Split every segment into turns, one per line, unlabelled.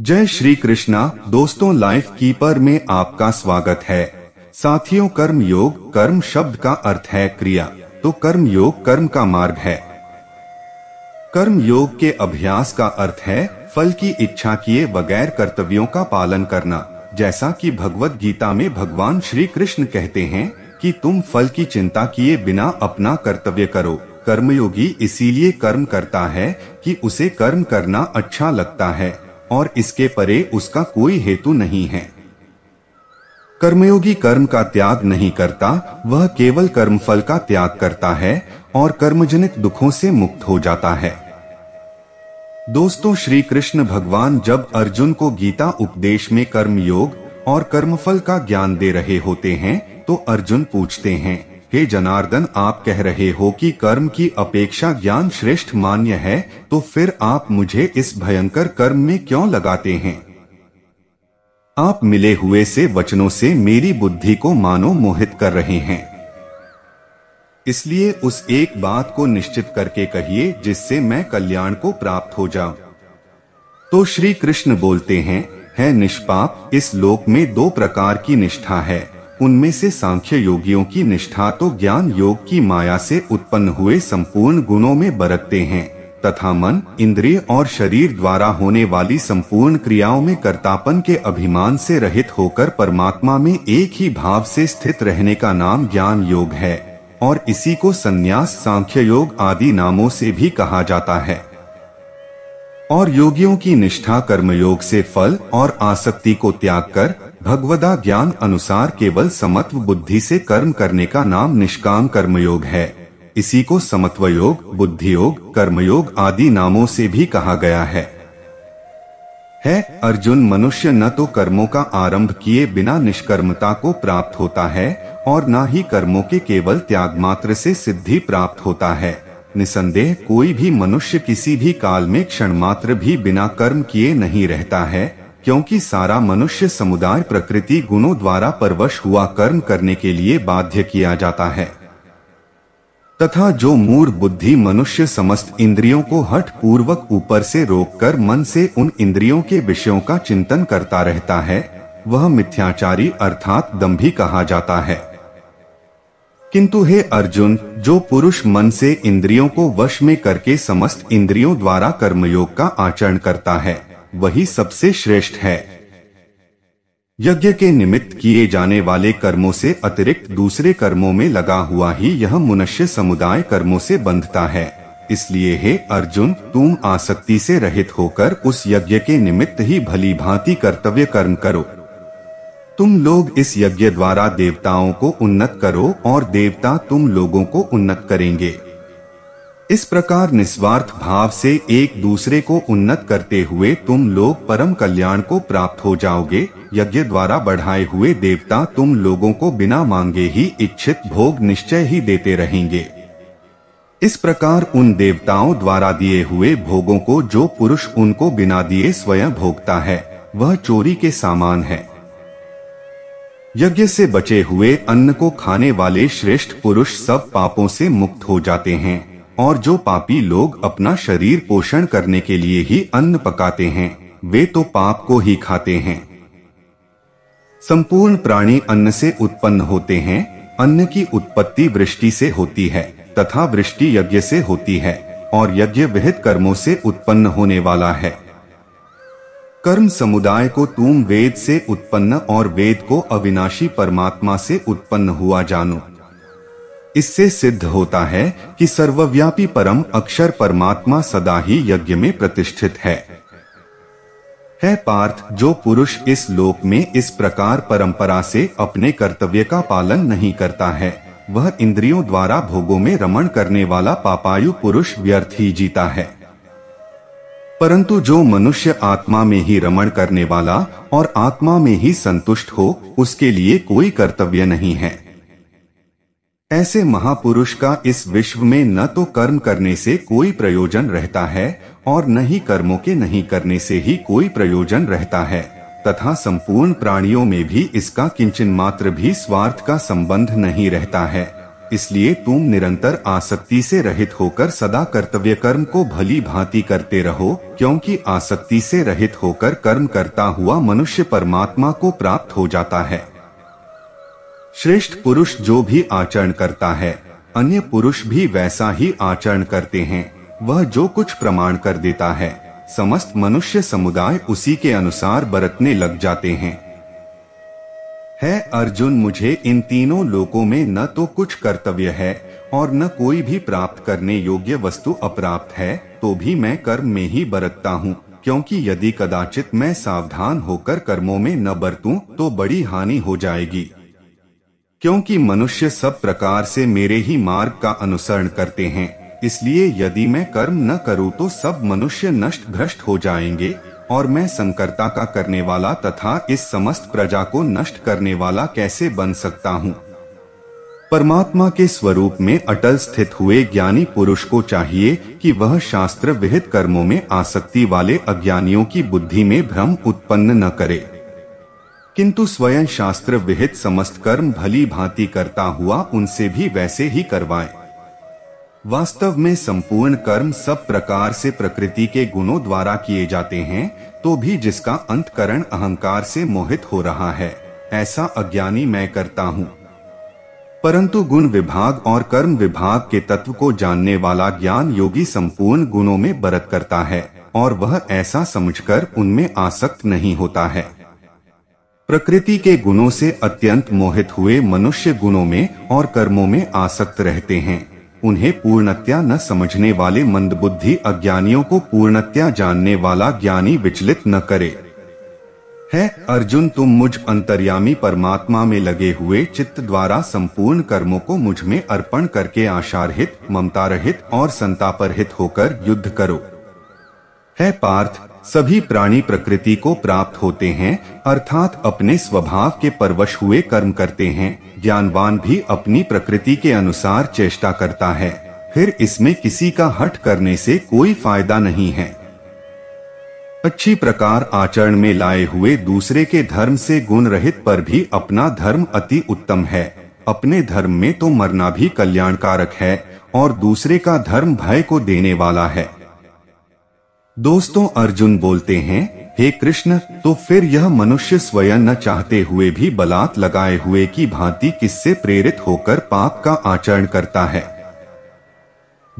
जय श्री कृष्णा दोस्तों life keeper में आपका स्वागत है साथियों कर्म योग कर्म शब्द का अर्थ है क्रिया तो कर्म योग कर्म का मार्ग है कर्म योग के अभ्यास का अर्थ है फल की इच्छा किए बगैर कर्तव्यों का पालन करना जैसा कि भगवत गीता में भगवान श्री कृष्ण कहते हैं कि तुम फल की चिंता किए बिना अपना कर्तव्य करो कर्मयोगी इसीलिए कर्म करता है कि उसे कर्म करना अच्छा लगता है और इसके परे उसका कोई हेतु नहीं है कर्मयोगी कर्म का त्याग नहीं करता वह केवल कर्मफल का त्याग करता है और कर्मजनित दुखों से मुक्त हो जाता है दोस्तों श्री कृष्ण भगवान जब अर्जुन को गीता उपदेश में कर्मयोग और कर्मफल का ज्ञान दे रहे होते हैं तो अर्जुन पूछते हैं हे जनार्दन आप कह रहे हो कि कर्म की अपेक्षा ज्ञान श्रेष्ठ मान्य है तो फिर आप मुझे इस भयंकर कर्म में क्यों लगाते हैं आप मिले हुए से वचनों से मेरी बुद्धि को मानो मोहित कर रहे हैं इसलिए उस एक बात को निश्चित करके कहिए जिससे मैं कल्याण को प्राप्त हो जाऊं तो श्री कृष्ण बोलते हैं है निष्पाप इस लोक में दो प्रकार की निष्ठा है उनमें से सांख्य योगियों की निष्ठा तो ज्ञान योग की माया से उत्पन्न हुए संपूर्ण गुणों में बरतते हैं तथा मन इंद्रिय और शरीर द्वारा होने वाली संपूर्ण क्रियाओं में कर्तापन के अभिमान से रहित होकर परमात्मा में एक ही भाव से स्थित रहने का नाम ज्ञान योग है और इसी को संन्यास सांख्य योग आदि नामों से भी कहा जाता है और योगियों की निष्ठा कर्मयोग से फल और आसक्ति को त्याग कर भगवदा ज्ञान अनुसार केवल समत्व बुद्धि से कर्म करने का नाम निष्काम कर्मयोग है इसी को समत्व योग बुद्धि योग कर्मयोग आदि नामों से भी कहा गया है है अर्जुन मनुष्य न तो कर्मों का आरंभ किए बिना निष्कर्मता को प्राप्त होता है और न ही कर्मों के केवल त्याग मात्र से सिद्धि प्राप्त होता है निसंदेह कोई भी मनुष्य किसी भी काल में क्षण मात्र भी बिना कर्म किए नहीं रहता है क्योंकि सारा मनुष्य समुदाय प्रकृति गुणों द्वारा परवश हुआ कर्म करने के लिए बाध्य किया जाता है तथा जो मूर बुद्धि मनुष्य समस्त इंद्रियों को हट पूर्वक ऊपर से रोककर मन से उन इंद्रियों के विषयों का चिंतन करता रहता है वह मिथ्याचारी अर्थात दम्भी कहा जाता है किंतु हे अर्जुन जो पुरुष मन से इंद्रियों को वश में करके समस्त इंद्रियों द्वारा कर्मयोग का आचरण करता है वही सबसे श्रेष्ठ है यज्ञ के निमित्त किए जाने वाले कर्मों से अतिरिक्त दूसरे कर्मों में लगा हुआ ही यह मनुष्य समुदाय कर्मों से बंधता है इसलिए हे अर्जुन तुम आसक्ति से रहित होकर उस यज्ञ के निमित्त ही भली भांति कर्तव्य कर्म करो तुम लोग इस यज्ञ द्वारा देवताओं को उन्नत करो और देवता तुम लोगों को उन्नत करेंगे इस प्रकार निस्वार्थ भाव से एक दूसरे को उन्नत करते हुए तुम लोग परम कल्याण को प्राप्त हो जाओगे यज्ञ द्वारा बढ़ाए हुए देवता तुम लोगों को बिना मांगे ही इच्छित भोग निश्चय ही देते रहेंगे इस प्रकार उन देवताओं द्वारा दिए हुए भोगों को जो पुरुष उनको बिना दिए स्वयं भोगता है वह चोरी के सामान है यज्ञ से बचे हुए अन्न को खाने वाले श्रेष्ठ पुरुष सब पापों से मुक्त हो जाते हैं और जो पापी लोग अपना शरीर पोषण करने के लिए ही अन्न पकाते हैं वे तो पाप को ही खाते हैं संपूर्ण प्राणी अन्न से उत्पन्न होते हैं अन्न की उत्पत्ति वृष्टि से होती है तथा वृष्टि यज्ञ से होती है और यज्ञ विहित कर्मों से उत्पन्न होने वाला है कर्म समुदाय को तुम वेद से उत्पन्न और वेद को अविनाशी परमात्मा से उत्पन्न हुआ जानो इससे सिद्ध होता है कि सर्वव्यापी परम अक्षर परमात्मा सदा ही यज्ञ में प्रतिष्ठित है है पार्थ जो पुरुष इस लोक में इस प्रकार परंपरा से अपने कर्तव्य का पालन नहीं करता है वह इंद्रियों द्वारा भोगों में रमण करने वाला पापायु पुरुष व्यर्थ ही जीता है परंतु जो मनुष्य आत्मा में ही रमण करने वाला और आत्मा में ही संतुष्ट हो उसके लिए कोई कर्तव्य नहीं है ऐसे महापुरुष का इस विश्व में न तो कर्म करने से कोई प्रयोजन रहता है और न ही कर्मों के नहीं करने से ही कोई प्रयोजन रहता है तथा संपूर्ण प्राणियों में भी इसका किंचन मात्र भी स्वार्थ का संबंध नहीं रहता है इसलिए तुम निरंतर आसक्ति से रहित होकर सदा कर्तव्य कर्म को भली भांति करते रहो क्योंकि आसक्ति से रहित होकर कर्म करता हुआ मनुष्य परमात्मा को प्राप्त हो जाता है श्रेष्ठ पुरुष जो भी आचरण करता है अन्य पुरुष भी वैसा ही आचरण करते हैं वह जो कुछ प्रमाण कर देता है समस्त मनुष्य समुदाय उसी के अनुसार बरतने लग जाते हैं है अर्जुन मुझे इन तीनों लोकों में न तो कुछ कर्तव्य है और न कोई भी प्राप्त करने योग्य वस्तु अप्राप्त है तो भी मैं कर्म में ही बरतता हूँ क्योंकि यदि कदाचित मैं सावधान होकर कर्मों में न बरतूं तो बड़ी हानि हो जाएगी क्योंकि मनुष्य सब प्रकार से मेरे ही मार्ग का अनुसरण करते हैं इसलिए यदि मैं कर्म न करूं तो सब मनुष्य नष्ट भ्रष्ट हो जाएंगे और मैं संकरता का करने वाला तथा इस समस्त प्रजा को नष्ट करने वाला कैसे बन सकता हूँ परमात्मा के स्वरूप में अटल स्थित हुए ज्ञानी पुरुष को चाहिए कि वह शास्त्र विहित कर्मों में आसक्ति वाले अज्ञानियों की बुद्धि में भ्रम उत्पन्न न करे किंतु स्वयं शास्त्र विहित समस्त कर्म भली भांति करता हुआ उनसे भी वैसे ही करवाए वास्तव में संपूर्ण कर्म सब प्रकार से प्रकृति के गुणों द्वारा किए जाते हैं तो भी जिसका अंतकरण अहंकार से मोहित हो रहा है ऐसा अज्ञानी मैं करता हूँ परंतु गुण विभाग और कर्म विभाग के तत्व को जानने वाला ज्ञान योगी संपूर्ण गुणों में बरत करता है और वह ऐसा समझकर उनमें आसक्त नहीं होता है प्रकृति के गुणों से अत्यंत मोहित हुए मनुष्य गुणों में और कर्मों में आसक्त रहते हैं उन्हें पूर्णत्या न समझने वाले मंदबुद्धि अज्ञानियों को पूर्णत्या जानने वाला ज्ञानी विचलित न करे है अर्जुन तुम मुझ अंतर्यामी परमात्मा में लगे हुए चित्त द्वारा संपूर्ण कर्मों को मुझ में अर्पण करके आशारहित ममता रहित और संतापरहित होकर युद्ध करो है पार्थ सभी प्राणी प्रकृति को प्राप्त होते हैं अर्थात अपने स्वभाव के परवश हुए कर्म करते हैं ज्ञानवान भी अपनी प्रकृति के अनुसार चेष्टा करता है फिर इसमें किसी का हट करने से कोई फायदा नहीं है अच्छी प्रकार आचरण में लाए हुए दूसरे के धर्म से गुण रहित पर भी अपना धर्म अति उत्तम है अपने धर्म में तो मरना भी कल्याणकारक है और दूसरे का धर्म भय को देने वाला है दोस्तों अर्जुन बोलते हैं हे कृष्ण तो फिर यह मनुष्य स्वयं न चाहते हुए भी बलात् लगाए हुए की भांति किससे प्रेरित होकर पाप का आचरण करता है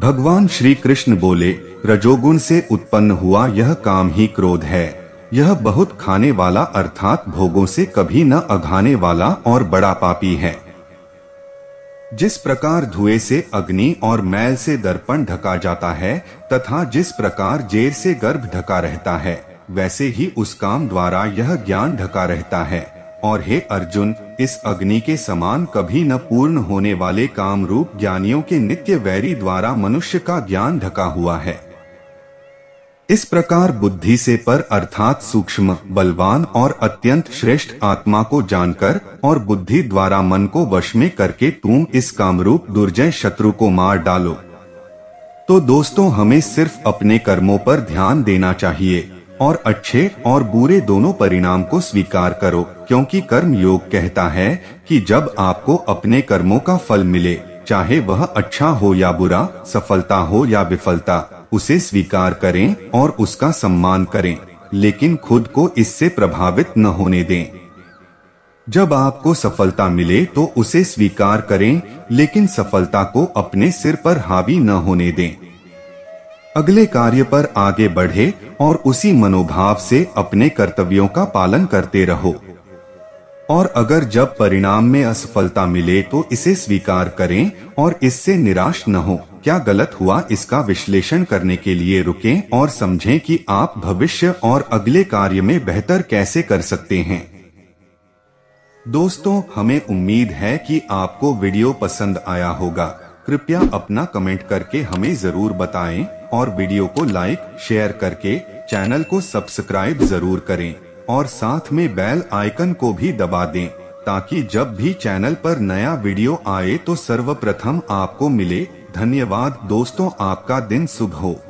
भगवान श्री कृष्ण बोले रजोगुण से उत्पन्न हुआ यह काम ही क्रोध है यह बहुत खाने वाला अर्थात भोगों से कभी न अघाने वाला और बड़ा पापी है जिस प्रकार धुएं से अग्नि और मैल से दर्पण ढका जाता है तथा जिस प्रकार जेर से गर्भ ढका रहता है वैसे ही उस काम द्वारा यह ज्ञान ढका रहता है और हे अर्जुन इस अग्नि के समान कभी न पूर्ण होने वाले काम रूप ज्ञानियों के नित्य वैरी द्वारा मनुष्य का ज्ञान ढका हुआ है इस प्रकार बुद्धि से पर अर्थात सूक्ष्म बलवान और अत्यंत श्रेष्ठ आत्मा को जानकर और बुद्धि द्वारा मन को वश में करके तुम इस कामरूप दुर्जय शत्रु को मार डालो तो दोस्तों हमें सिर्फ अपने कर्मों पर ध्यान देना चाहिए और अच्छे और बुरे दोनों परिणाम को स्वीकार करो क्योंकि कर्म योग कहता है कि जब आपको अपने कर्मों का फल मिले चाहे वह अच्छा हो या बुरा सफलता हो या विफलता उसे स्वीकार करें और उसका सम्मान करें लेकिन खुद को इससे प्रभावित न होने दें जब आपको सफलता मिले तो उसे स्वीकार करें लेकिन सफलता को अपने सिर पर हावी न होने दें अगले कार्य पर आगे बढ़े और उसी मनोभाव से अपने कर्तव्यों का पालन करते रहो और अगर जब परिणाम में असफलता मिले तो इसे स्वीकार करें और इससे निराश न हो क्या गलत हुआ इसका विश्लेषण करने के लिए रुकें और समझें कि आप भविष्य और अगले कार्य में बेहतर कैसे कर सकते हैं दोस्तों हमें उम्मीद है कि आपको वीडियो पसंद आया होगा कृपया अपना कमेंट करके हमें जरूर बताएं और वीडियो को लाइक शेयर करके चैनल को सब्सक्राइब जरूर करें और साथ में बेल आइकन को भी दबा दें ताकि जब भी चैनल पर नया वीडियो आए तो सर्वप्रथम आपको मिले धन्यवाद दोस्तों आपका दिन शुभ हो